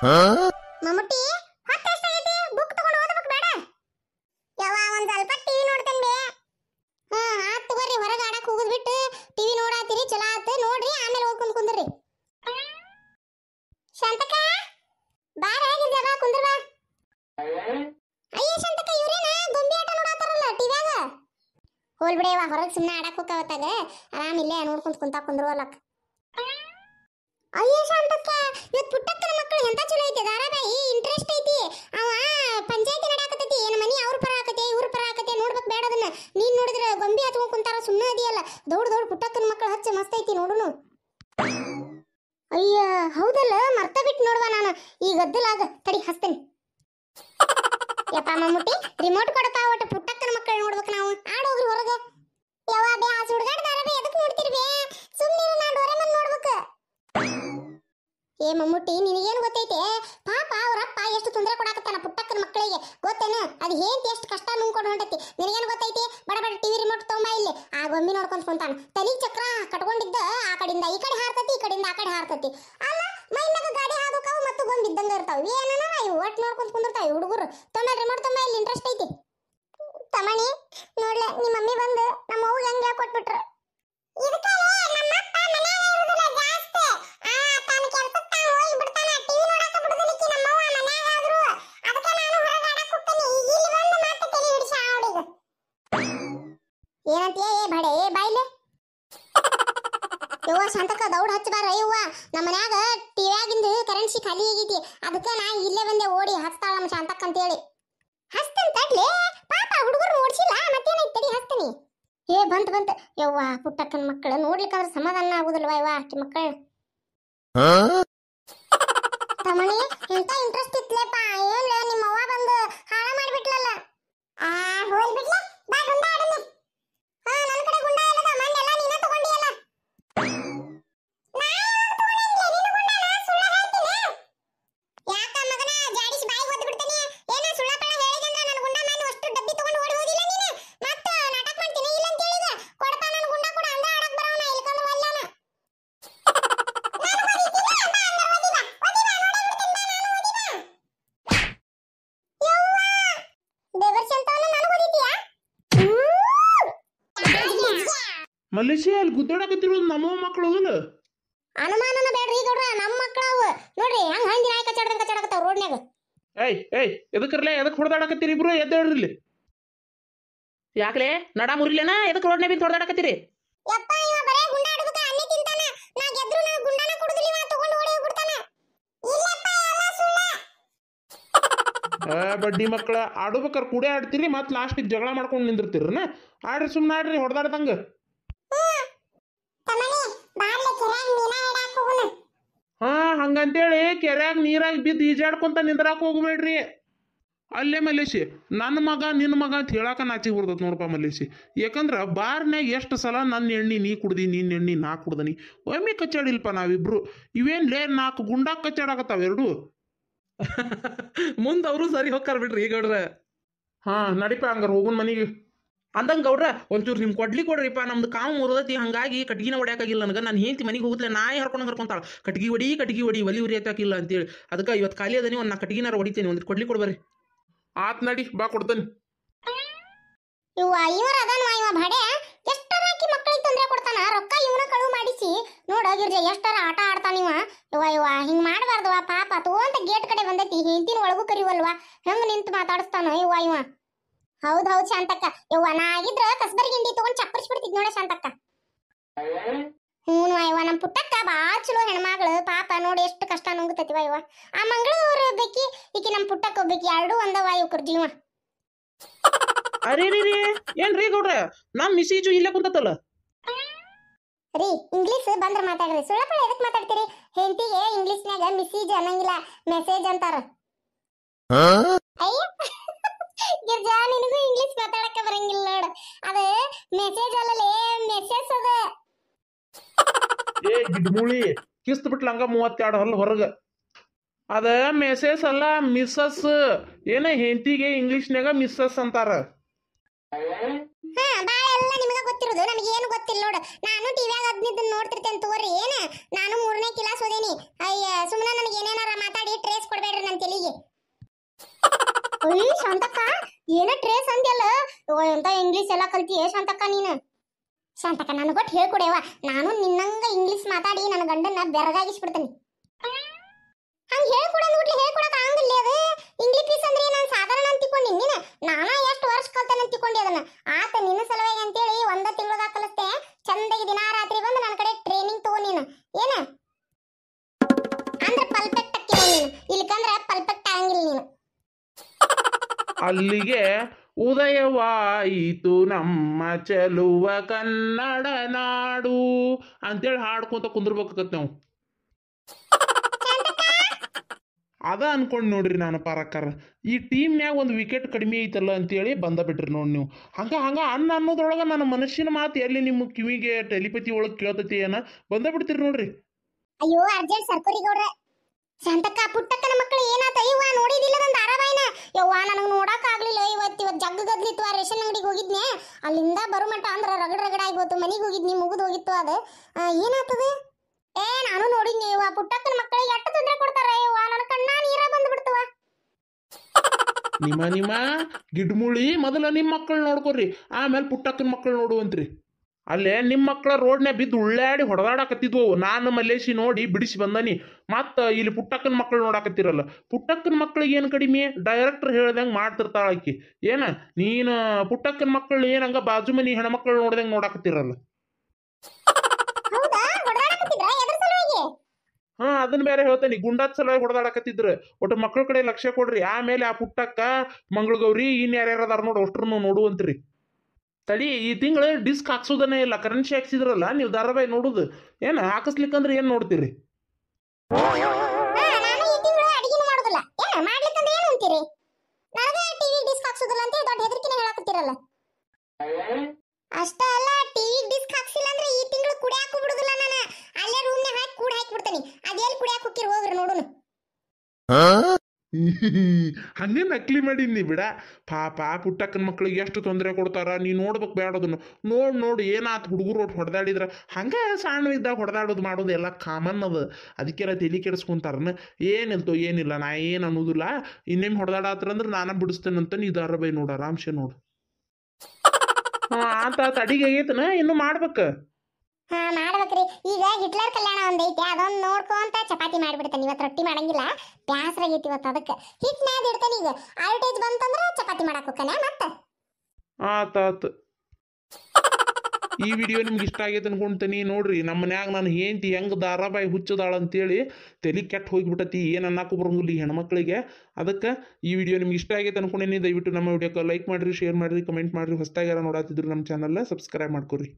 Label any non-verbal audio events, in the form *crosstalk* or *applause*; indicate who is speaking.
Speaker 1: ಹತ್ತು ಹೊಟ್ಟೆ ಹಸಿತೈತಿ ಬುಕ್ ತಗೊಂಡು ಓದಬೇಕು ಬೇಡ ಯಾವ ಒಂದ್ ಸ್ವಲ್ಪ ಟಿವಿ ನೋಡ್ತೇನೆ ಬೇ ಹ್ಮ್ ಆತ್ ತಗೋರಿ ಹೊರಗೆ ಆಡಕ್ ಹೋಗುದ್ ಬಿಟ್ಟು ಟಿವಿ ನೋಡಾತೀರಿ ಚಲೋ ಆತ್ ನೋಡ್ರಿ ಆಮೇಲೆ ಹೋಗ್ ಕುಂದ್ ಕುಂದ್ರಿ ಶಾಂತಕ ಬಾರ ನಿಂದ ಕುಂದ್ರ ಬಾ ಅಯ್ಯ ಶಾಂತಕ ಇವ್ರೇನ ಗೊಂಬೆ ಆಟ ನೋಡಾತಾರಲ್ಲ ಟಿವ್ಯಾಗ ಹೋಲ್ ಬಿಡೇವಾ ಹೊರಗೆ ಸುಮ್ಮನೆ ಆಡಕ್ ಹೋಗ್ತಾವತ್ತಾಗ ಆರಾಮ ಇಲ್ಲೇ ನೋಡ್ಕೊಂತ ಕುಂತ ಕುಂದ್ರವಲ್ಲಕ್ಕ ಅಯ್ಯೋ ಶಾಂತಕ್ಕ ಇವತ್ತು ಪುಟ್ಟಕ್ಕನ ಮಕ್ಕಳು ಎಂತ ಚಲೋ ಐತೆ ಧಾರಾಬಾಯಿ ಇಂಟ್ರೆಸ್ಟ್ ಐತಿ ಅವ ಪಂಚಾಯತಿ ನಡಾಕತೈತಿ ಏನು ಮನಿ ಅವ್ರ ಪರ ಆಕತೆ ಇವ್ರ ಪರ ಆಕತೆ ನೋಡ್ಬೇಕು ಬೇಡ ಅದನ್ನ ನೀನ್ ನೋಡಿದ್ರೆ ಗೊಂಬಿ ಹತ್ಕೊಂಡ್ ಕುಂತಾರ ಸುಮ್ಮನೆ ಅದಿಯಲ್ಲ ದೊಡ್ಡ ದೊಡ್ಡ ಪುಟ್ಟಕ್ಕನ ಮಕ್ಕಳು ಹಚ್ಚ ಮಸ್ತ್ ಐತಿ ನೋಡುನು ಅಯ್ಯ ಹೌದಲ್ಲ ಮರ್ತ ಬಿಟ್ಟು ನೋಡುವ ನಾನು ಈ ಗದ್ದಲಾಗ ತಡಿ ಹಸ್ತೇನೆ ಯಪ್ಪ ಮಮ್ಮುಟ್ಟಿ ರಿಮೋಟ್ ಕೊಡಪ್ಪ ಒಟ್ಟು ಪುಟ್ಟಕ್ಕನ ಮಕ್ಕಳು ನೋಡ್ಬೇಕು ನಾವು ಆಡೋಗ್ರಿ ಹೊರಗೆ ಯಾವ ಬೇ ಆ ಸುಡ್ಗಾಡ್ದಾರ ಎದಕ್ಕೆ ನೋಡ್ತಿರ್ಬೇ ಸುಮ್ಮನೆ ಏ ಮಮ್ಮುಟ್ಟಿ ನಿನಗೇನು ಗೊತ್ತೈತೆ ಪಾಪ ಅವರಪ್ಪ ಎಷ್ಟು ತೊಂದರೆ ಕೊಡಾಕತ್ತಾನ ಪುಟ್ಟಕ್ಕನ ಮಕ್ಕಳಿಗೆ ಗೊತ್ತೇನು ಅದು ಹೇಂತಿ ಎಷ್ಟು ಕಷ್ಟ ನುಂಗ್ಕೊಂಡು ಹೊಂಟತಿ ನಿನಗೇನು ಗೊತ್ತೈತಿ ಬಡ ಬಡ ಟಿವಿ ರಿಮೋಟ್ ತೊಗೊಂಬ ಇಲ್ಲಿ ಆ ಗೊಂಬಿ ನೋಡ್ಕೊಂಡು ಕುಂತಾನ ತಲಿ ಚಕ್ರ ಕಟ್ಕೊಂಡಿದ್ದ ಆ ಕಡೆಯಿಂದ ಈ ಕಡೆ ಹಾರ್ತತಿ ಈ ಕಡೆಯಿಂದ ಆ ಕಡೆ ಹಾರ್ತತಿ ಅಲ್ಲ ಮೈನಾಗ ಗಾಡಿ ಹಾದೋಕಾವು ಮತ್ತು ಗೊಂಬಿ ಇದ್ದಂಗ ಇರ್ತಾವ ಏನನ ಇವು ಒಟ್ಟು ನೋಡ್ಕೊಂಡು ಕುಂದಿರ್ತಾವ ಹುಡುಗರು ತೊಂಬ ರಿಮೋಟ್ ತೊಂಬ ಇಲ್ಲಿ ಇಂಟ್ರೆಸ್ಟ್ ಐತಿ ತಮಣಿ ನೋಡ್ಲೆ ನಿಮ್ಮ ಮಮ್ಮಿ ಬಂದು ನಮ್ಮ ಅವ್ಗೆ ಹಂಗೆ ಕೊಟ್ಬಿಟ್ರು ಇದಕ್ಕೆ ಮಾಡಕತ್ತಿಯಾ ಏ ಬಡೆ ಏ ಬಾಯ್ಲೆ ಯುವ ಶಾಂತಕ ದೌಡ್ ಹಚ್ಚಬಾರ ಯವ್ವ ನಮ್ಮ ಟಿವಿ ಟಿವ್ಯಾಗಿಂದು ಕರೆನ್ಸಿ ಖಾಲಿ ಆಗೈತಿ ಅದಕ್ಕೆ ನಾ ಇಲ್ಲೇ ಬಂದೆ ಓಡಿ ಹಚ್ತಾಳ ನಮ್ಮ ಶಾಂತಕ್ಕ ಅಂತೇಳಿ ಹಸ್ತನ್ ತಟ್ಲೆ ಪಾಪ ಹುಡುಗರು ಓಡಿಸಿಲ್ಲ ಮತ್ತೇನೈತಿ ತಡಿ ಹಸ್ತನಿ ಏ ಬಂತ ಬಂತ ಯವ್ವ ಪುಟ್ಟಕ್ಕನ ಮಕ್ಕಳು ನೋಡ್ಲಿಕ್ಕಂದ್ರೆ ಸಮಾಧಾನ ಆಗುದಿಲ್ವ ಯವ್ವ ಆಕಿ ಮಕ್ಕಳು ತಮಣಿ ಎಂತ ಇಂಟ್ರೆಸ್ಟ್ ಇತ್ಲೆಪ್ಪ ಏನ್ಲೇ ನಿಮ್ಮ ಅವ್ವ ಬಂದು ಹಾಳ ಮಾಡಿ
Speaker 2: ಮಲೇಶಿ ಅಲ್ಲಿ ಗುದ್ದಾಡಕತ್ತಿರೋದು ನಮ್ಮ ಮಕ್ಕಳು ಅದಲ್ಲ
Speaker 1: ಅನುಮಾನನ ಬೇಡ್ರಿ ಗೌಡ್ರ ನಮ್ಮ ಮಕ್ಕಳು ಅವ ನೋಡ್ರಿ ಹೆಂಗ್ ಹಂದಿ ನಾಯಿ ಕಚ್ಚಾಡ್ದಂಗ ಕಚ್ಚಾಡಕತ್ತಾವ ರೋಡ್ನ್ಯಾಗ
Speaker 2: ಏಯ್ ಏಯ್ ಎದಕ್ಕರ್ಲೆ ಎದಕ್ಕೆ ಹೊಡೆದಾಡಕತ್ತೀರಿ ಇಬ್ರು ಎದ್ದೇಳ್ರಿ ಯಾಕಲೆ ನಡಾ ಮುರಿಲೇನ ಎದಕ್ಕೆ ರೋಡ್ನೇ ಬಿದ್ದು ಹೊಡೆದಾಡಕತ್ತೀರಿ ಯಪ್ಪ
Speaker 1: ಇವ ಬರೇ ಗುಂಡಾ ಹಿಡ್ಬೇಕ ತಿಂತಾನ ನಾ ಗೆದ್ರು ನಾ ಗುಂಡಾನ ಕುಡುದಿಲ್ಲ ಇವ ತಗೊಂಡು ಓಡಿ ಹೋಗ್ಬಿಡ್ತಾನ ಇಲ್ಲಪ್ಪ
Speaker 2: ಎಲ್ಲ ಸುಳ್ಳ ಏ ಬಡ್ಡಿ ಮಕ್ಕಳ ಆಡ್ಬೇಕಾರೆ ಕೂಡೇ ಆಡ್ತೀರಿ ಮತ್ತೆ ಲಾಸ್ಟ್ ಜಗಳ ಮಾಡ್ಕೊಂಡು ನಿಂದಿರ್ತೀರನ ಆಡ್ರಿ ಸುಮ್ಮನೆ ಆಡ್ರಿ ಹೊಡೆದಾಡ್ದಂಗೆ ಹಾ ಹಂಗಂತೇಳಿ ಕೆರೆಯಾಗ ನೀರಾಗ ಬಿದ್ದು ಈಜಾಡ್ಕೊಂತ ನಿಂದ್ರಾಕ್ ಹೋಗ್ಬೇಡ್ರಿ ಅಲ್ಲೇ ಮಲೇಶಿ ನನ್ನ ಮಗ ನಿನ್ನ ಮಗ ಅಂತ ಹೇಳಾಕ ನಾಚಿ ಬಿಡ್ತೈತೆ ನೋಡಪ್ಪ ಮಲೇಶಿ ಯಾಕಂದ್ರೆ ಬಾರ್ನ್ಯಾಗ ಎಷ್ಟು ಸಲ ನನ್ನ ಎಣ್ಣೆ ನೀ ಕುಡ್ದಿ ನಿನ್ನ ಎಣ್ಣೆ ನಾ ಕುಡ್ದನಿ ಒಮ್ಮೆ ಕಚ್ಚಾಡಿಲ್ಪ ನಾವಿಬ್ರು ಇವೇನು ಲೇ ನಾಲ್ಕು ಗುಂಡಾಕ್ ಕಚ್ಚಾಡಕತ್ತಾವ ಎರಡು *laughs* ಮುಂದೆ ಅವರು ಸರಿ ಹೋಗ್ತಾರ ಬಿಡ್ರಿ ಈಗ ಹಾಂ ನಡಿಪ ಹಂಗಾರೆ ಹೋಗುನ್ ಮನೆಗೆ ಅಂದಂಗೆ ಅವ್ರ ಒಂಚೂರು ನಿಮ್ಮ ಕೊಡ್ಲಿ ಕೊಡ್ರಿಪ್ಪ ನಮ್ದು ಕಾವು ಮುರಿದೈತಿ ಹಂಗಾಗಿ ಕಟ್ಗಿನ ಹೊಡ್ಯಾಕಾಗಿಲ್ಲ ನನಗೆ ನಾನು ಹೇಳ್ತಿ ಮನೆಗೆ ಹೋಗ್ಲೆ ನಾಯಿ ಹರ್ಕೊಂಡು ಹರ್ಕೊಂತಾಳೆ ಕಟ್ಗಿ ಹೊಡಿ ಕಟ್ಗಿ ಹೊಡಿ ಒಲಿ ಉರಿ ಹಾಕಿಲ್ಲ ಅಂತೇಳಿ ಅದಕ್ಕೆ ಇವತ್ತು ಖಾಲಿ ಅದನಿ ಒಂದು ನಾ ಕಟ್ಗಿನಾರ ಹೊಡಿತೀನಿ ಒಂದು ಕೊಡ್ಲಿ ಕೊಡ್ಬರ್ರಿ ಆತ್ ನಡಿ ಬಾ ಕೊಡ್ತಾನೆ ಇವ ಇವ್ರ ಅದನ್ವ ಇವ
Speaker 1: ಭಾಡೆ ಎಷ್ಟರ ಮಕ್ಕಳಿಗೆ ತೊಂದರೆ ಕೊಡ್ತಾನ ರೊಕ್ಕ ಇವನ ಕಳುವು ಮಾಡಿಸಿ ನೋಡಿ ಗಿರ್ಜೆ ಎಷ್ಟರ ಆಟ ಆಡ್ತಾನ ಇವ ಇವ ಇವ ಹಿಂಗ್ ಮಾಡಬಾರ್ದವ ಪಾಪ ತಗೋಂತ ಗೇಟ್ ಕಡೆ ಬಂದೈತಿ ಹಿಂದಿನ ಒಳಗೂ ಕರಿವಲ್ವಾ ಹೆಂಗ್ ನಿಂತು ಮಾತಾಡಿಸ್ತಾನ ಇವ ಇವ ಹೌದ್ ಹೌದ್ ಶಾಂತಕ್ಕ ಯವ್ವ ಆಗಿದ್ರ ಕಸ್ಬರ್ ಗಿಂಡಿ ತಗೊಂಡ್ ಬಿಡ್ತಿದ್ ನೋಡ ಶಾಂತಕ್ಕ ಹ್ಞೂ ಅಯ್ಯವ ನಮ್ಮ ಪುಟ್ಟಕ್ಕ ಬಾಳ ಚಲೋ ಹೆಣ್ಮಗಳು ಪಾಪ ನೋಡಿ ಎಷ್ಟು ಕಷ್ಟ ನುಂಗುತ್ತೈತಿವ ಇವ ಆ ಮಂಗಳೂರು ಬೇಕಿ ಈಕಿ ನಮ್ಮ ಪುಟ್ಟಕ್ಕ ಹೋಗ್ಬೇಕಿ ಎರಡೂ ಒಂದವ ಇವ್ಕರ್ ಜೀವ
Speaker 2: ಅರೇ ರೀ ರೀ ಏನ್ರಿ ಗೌಡ್ರ ನಮ್ ಮಿಸೇಜು ಇಲ್ಲ ಕುಂತತಲ್ಲ
Speaker 1: ರೀ ಇಂಗ್ಲಿಷ್ ಬಂದ್ರ ಮಾತಾಡ್ರಿ ಸುಳ್ಳಪಳ್ಳ ಎದಕ್ ಮಾತಾಡ್ತೀರಿ ಹೆಂಡತಿಗೆ ಇಂಗ್ಲೀಷ್ನ್ಯಾಗ ಮೆಸೇಜ್ ಅನ್ನಂಗಿಲ್ಲ ಮೆಸೇಜ್ ಅಂತಾರ ಅಯ್ಯ ಗಿರ್ಜಾ ನಿನಗೂ ಇಂಗ್ಲಿಷ್ ಮಾತಾಡಕ ಬರಂಗಿಲ್ಲ ನೋಡು ಅದ ಮೆಸೇಜ್ ಅಲ್ಲಲೇ ಮೆಸೇಜ್ ಅದ
Speaker 2: ಏ ಗಿಡ್ಮುಳಿ ಕಿಸ್ತ್ ಬಿಟ್ಲ ಹಂಗ ಮೂವತ್ತೆರಡು ಹೊಲ್ ಹೊರಗ ಅದ ಮೆಸೇಜ್ ಅಲ್ಲ ಮಿಸ್ಸಸ್ ಏನ ಹೆಂಡತಿಗೆ ಇಂಗ್ಲಿಷ್ನ್ಯಾಗ ಮಿಸ್ಸಸ್ ಅಂತಾರ ಹಾ
Speaker 1: ಬಾಳ ನಿಮಗೆ ಗೊತ್ತಿರೋದು ನಮಗೆ ಗೊತ್ತಿಲ್ಲ ನೋಡು ನಾನು ಟಿವಿಯಾಗ ಅದನ್ನ ನೋಡ್ತಿರ್ತೇನೆ ತೋರಿ ಏನ ನಾನು ಮೂರನೇ ಕ್ಲಾಸ್ ಓದೇನಿ ಅಯ್ಯ ಸುಮ್ಮನೆ ನನಗೆ ಏನೇನಾರ ಮಾತಾಡಿ ಟ್ರೇಸ್ ಕೊಡಬೇಡ್ರಿ ನನ್ನ ತಲೆಗೆ ಅಯ್ಯ ಶಾಂತಕ್ಕ ಏನ ಟ್ರೇಸ್ ಅಂದ್ಯಲ್ಲ ಎಂತ ಇಂಗ್ಲಿಷ್ ಎಲ್ಲ ಕಲ್ತಿಯೇ ಶಾಂತಕ್ಕ ನೀನು ಶಾಂತಕ್ಕ ನನಗೆ ಒಟ್ಟು ಹೇಳ್ಕೊಡೇವ ನಾನು ನಿನ್ನಂಗ ಇಂಗ್ಲಿಷ್ ಮಾತಾಡಿ ನನ್ನ ಗಂಡನ್ನ ಬೆರಗಾಗಿಸ್ಬಿಡ್ತೀನಿ ಹಂಗೆ ಹೇಳ್ಕೊಡ ಅಂದ್ಬಿಟ್ಲೆ ಹೇಳ್ಕೊಡಕ್ಕೆ ಆಗಂಗಿಲ್ಲ ಅದು ಇಂಗ್ಲಿಷ್ ಅಂದ್ರೆ ನಾನು ಸಾಧಾರಣ ಅಂತಿಕೊಂಡಿ ನೀನು ನಾನ ಎಷ್ಟು ವರ್ಷ ಕಲ್ತಾನೆ ಅಂತಿಕೊಂಡಿ ಅದನ್ನ ಆತ ನಿನ್ನ
Speaker 2: ಅಲ್ಲಿಗೆ ಉದಯವಾಯಿತು ನಮ್ಮ ಚೆಲುವ ಕನ್ನಡ ನಾಡು ಅಂತೇಳಿ ಹಾಡ್ಕೊಂತ ಕುಂದಿರ್ಬೇಕಾಗತ್ತೆ ನಾವು ಅದ ಅನ್ಕೊಂಡ್ ನೋಡ್ರಿ ನಾನು ಪಾರಕ್ಕಾರ ಈ ಟೀಮ್ನ್ಯಾಗ ಒಂದು ವಿಕೆಟ್ ಕಡಿಮೆ ಐತಲ್ಲ ಹೇಳಿ ಬಂದ ಬಿಟ್ರಿ ನೋಡಿ ನೀವು ಹಂಗ ಹಂಗ ಅನ್ನ ಅನ್ನೋದ್ರೊಳಗೆ ನನ್ನ ಮನುಷ್ಯನ ಮಾತು ಎಲ್ಲಿ ನಿಮ್ಮ ಕಿವಿಗೆ ಟೆಲಿಪತಿ ಒಳಗ್ ಕೇಳ್ತತಿ ಏನ ಬಂದ ಬಿಡ್ತೀರಿ ನೋಡ್ರಿ ಅಯ್ಯೋ ಅರ್ಜೆಂಟ್ ಗೌಡ್ರೆ ಶಾಂತಕ್ಕ ಪುಟ್ಟಕ್ಕನ ಮಕ್ಕಳು ಏನಾತ ಇವ ನೋಡಿದಿಲ್ಲ ನನ್ನ ಧಾರಾವಾಹಿನ
Speaker 1: ಯವ್ವ ನನಗೆ ನೋಡಕ್ ಆಗ್ಲಿಲ್ಲ ಇವತ್ತು ಇವತ್ತು ಜಗ್ಗ ಗದ್ಲಿತ್ತು ಆ ರೇಷನ್ ಅಂಗಡಿಗೆ ಹೋಗಿದ್ನೆ ಅಲ್ಲಿಂದ ಬರು ಮಟ್ಟ ಅಂದ್ರೆ ರಗಡ್ ರಗಡ ಆಗೋತು ಮನೆಗೆ ಹೋಗಿದ್ನಿ ಮುಗಿದು ಹೋಗಿತ್ತು ಅದು ಏನಾಗ್ತದೆ ಏ ನಾನು ನೋಡಿದ್ನಿ ಇವ ಪುಟ್ಟಕ್ಕನ ಮಕ್ಕಳಿಗೆ ಎಷ್ಟು ತೊಂದರೆ ಕೊಡ್ತಾರೆ ಯವ್ವ ನನ್ನ ಕಣ್ಣ ನೀರ ಬಂದ್ಬಿಡ್ತವ
Speaker 2: ನಿಮ್ಮ ನಿಮ್ಮ ಗಿಡ್ಮುಳಿ ಮೊದಲ ನಿಮ್ಮ ಮಕ್ಕಳು ನೋಡ್ಕೊರಿ ಆಮೇಲೆ ಪುಟ್ಟಕ್ಕನ ಮಕ್ಕಳು ನೋಡುವಂತ್ರಿ ಅಲ್ಲೇ ನಿಮ್ಮ ಮಕ್ಕಳ ರೋಡ್ನೇ ಬಿದ್ದು ಉಳ್ಳಾಡಿ ಹೊಡೆದಾಡಕತ್ತಿದ್ವು ನಾನು ಮಲೇಶಿ ನೋಡಿ ಬಿಡಿಸಿ ಬಂದನಿ ಮತ್ತೆ ಇಲ್ಲಿ ಪುಟ್ಟಕ್ಕನ ಮಕ್ಕಳು ನೋಡಾಕತ್ತಿರಲ್ಲ ಪುಟ್ಟಕ್ಕನ ಮಕ್ಳಿಗೆ ಏನು ಕಡಿಮೆ ಡೈರೆಕ್ಟರ್ ಹೇಳ್ದಂಗೆ ಮಾಡ್ತಿರ್ತಾಳ ಆಕಿ ಏನ ನೀನು ಪುಟ್ಟಕ್ಕನ ಮಕ್ಕಳು ಏನಂಗ ಬಾಜು ಮನಿ ಹೆಣ್ಮಕ್ಳು ನೋಡ್ದಂಗೆ ನೋಡಾಕತ್ತಿರಲ್ಲ ಹಾ ಅದನ್ನ ಬೇರೆ ಹೇಳ್ತೇನೆ ಗುಂಡಾದ ಸಲುವಾಗಿ ಹೊಡೆದಾಡಕತ್ತಿದ್ರು ಒಟ್ಟು ಮಕ್ಳ ಕಡೆ ಲಕ್ಷ್ಯ ಕೊಡ್ರಿ ಆಮೇಲೆ ಆ ಪುಟ್ಟಕ್ಕ ಮಂಗಳಗೌರಿ ಇನ್ ಯಾರ್ಯಾರದಾರ ನೋಡಿ ಅಷ್ಟ್ರು ನೋಡುವಂತ್ರಿ ತಡಿ ಈ ತಿಂಗಳು ಡಿಸ್ಕ್ ಹಾಕ್ಸೋದನ್ನೇ ಇಲ್ಲ ಕರೆನ್ಸಿ ಹಾಕ್ಸಿದ್ರಲ್ಲ ನೀವು ಧಾರಾವಾಹಿ ನೋಡೋದು ಏನು ಹಾಕಿಸ್ಲಿಕ್ಕಂದ್ರೆ ಏನು ನೋಡ್ತೀರಿ
Speaker 1: ಅಷ್ಟೇ ಅಲ್ಲ ಟಿವಿ ಡಿಸ್ಕ್ ಹಾಕ್ಸಿಲ್ಲ ಅಂದ್ರೆ ಈ ತಿಂಗಳು ಕುಡಿಯಾಕ ಬಿಡುದಿಲ್ಲ ನಾನು ಅಲ್ಲೇ ರೂಮ್ನಾಗ ಹಾಕಿ ಕೂಡ ಹಾಕಿ ಬಿಡ್ತೀನಿ
Speaker 2: ಅದೆಲ್ಲಿ ಕುಡಿಯಾಕ ಹೋಗಿರಿ ಹೋಗ್ರಿ ನೋಡೋಣ *laughs* ಹಂಗೆ ನಕ್ಲಿ ಮಾಡಿದ್ನಿ ಬಿಡ ಪಾಪ ಪುಟ್ಟಕ್ಕನ ಮಕ್ಳಿಗೆ ಎಷ್ಟು ತೊಂದರೆ ಕೊಡ್ತಾರ ನೀ ನೋಡ್ಬೇಕು ಬೇಡದನ್ನು ನೋಡಿ ನೋಡಿ ಏನಾತು ಹುಡುಗರು ಒಟ್ಟು ಹೊಡೆದಾಡಿದ್ರ ಹಂಗೆ ಇದ್ದಾಗ ಹೊಡೆದಾಡೋದು ಮಾಡೋದು ಎಲ್ಲ ಕಾಮನ್ ಅದು ಅದಕ್ಕೆಲ್ಲ ತಲೆ ಕೆಡಿಸ್ಕೊಂತಾರನ ಏನಿಲ್ತೋ ಏನಿಲ್ಲ ನಾ ಏನು ಅನ್ನೋದಿಲ್ಲ ಇನ್ನೇನು ಅಂದ್ರೆ ನಾನು ಬಿಡಿಸ್ತೇನಂತ ನೀ ದಾರ ಬೈ ನೋಡು ಆರಾಮ್ಸೆ ನೋಡು ಹಾಂ ಆತ ಅಡಿಗೆ ಆಗೈತನ ಇನ್ನು ಮಾಡ್ಬೇಕು
Speaker 1: ಹಾ ಮಾಡ್ಬೇಕ್ರಿ ಈಗ ಹಿಟ್ಲರ್ ಕಲ್ಯಾಣ ಐತಿ ಅದೊಂದು ನೋಡ್ಕೊಂತ ಚಪಾತಿ ಮಾಡ್ಬಿಡ್ತೇನೆ ಇವತ್ ರೊಟ್ಟಿ ಮಾಡಂಗಿಲ್ಲ ಐತಿ ಇವತ್ ಅದಕ್ಕೆ ಹಿಟ್ನ್ಯಾಗ ಇಡ್ತೇನೆ ಈಗ ಆಲ್ಟೇಜ್ ಬಂತಂದ್ರ ಚಪಾತಿ ಮಾಡಕ್ ಹೋಗ್ತಾನೆ ಮತ್ತೆ
Speaker 2: ಆತ ಈ ವಿಡಿಯೋ ನಿಮ್ಗೆ ಇಷ್ಟ ಆಗೈತೆ ಅನ್ಕೊಂತೀನಿ ನೋಡ್ರಿ ನಮ್ಮ ಮನ್ಯಾಗ ನಾನು ಹೆಂಡ್ತಿ ಹೆಂಗೆ ದಾರಾಬಾಯಿ ಹುಚ್ಚದಾಳ ಅಂತೇಳಿ ತಲೆ ಕೆಟ್ಟ ಹೋಗಿಬಿಟ್ಟತಿ ಏನು ಅನ್ನಕ್ಕೂ ಬರಂಗಿಲ್ಲ ಈ ಹೆಣ್ಮಕ್ಳಿಗೆ ಅದಕ್ಕೆ ಈ ವಿಡಿಯೋ ನಿಮ್ಗೆ ಇಷ್ಟ ಆಗೈತೆ ಅನ್ಕೊಂಡೇನಿ ದಯವಿಟ್ಟು ನಮ್ಮ ವಿಡಿಯೋಕ್ಕೆ ಲೈಕ್ ಮಾಡಿರಿ ಶೇರ್ ಮಾಡಿರಿ ಕಮೆಂಟ್ ಮಾಡಿರಿ ಹೊಸದಾಗೆಲ್ಲ ನೋಡತ್ತಿದ್ರು ನಮ್ಮ ಚಾನಲ್ ಸಬ್ಸ್ಕ್ರೈಬ್ ಮಾಡ್ಕೊರಿ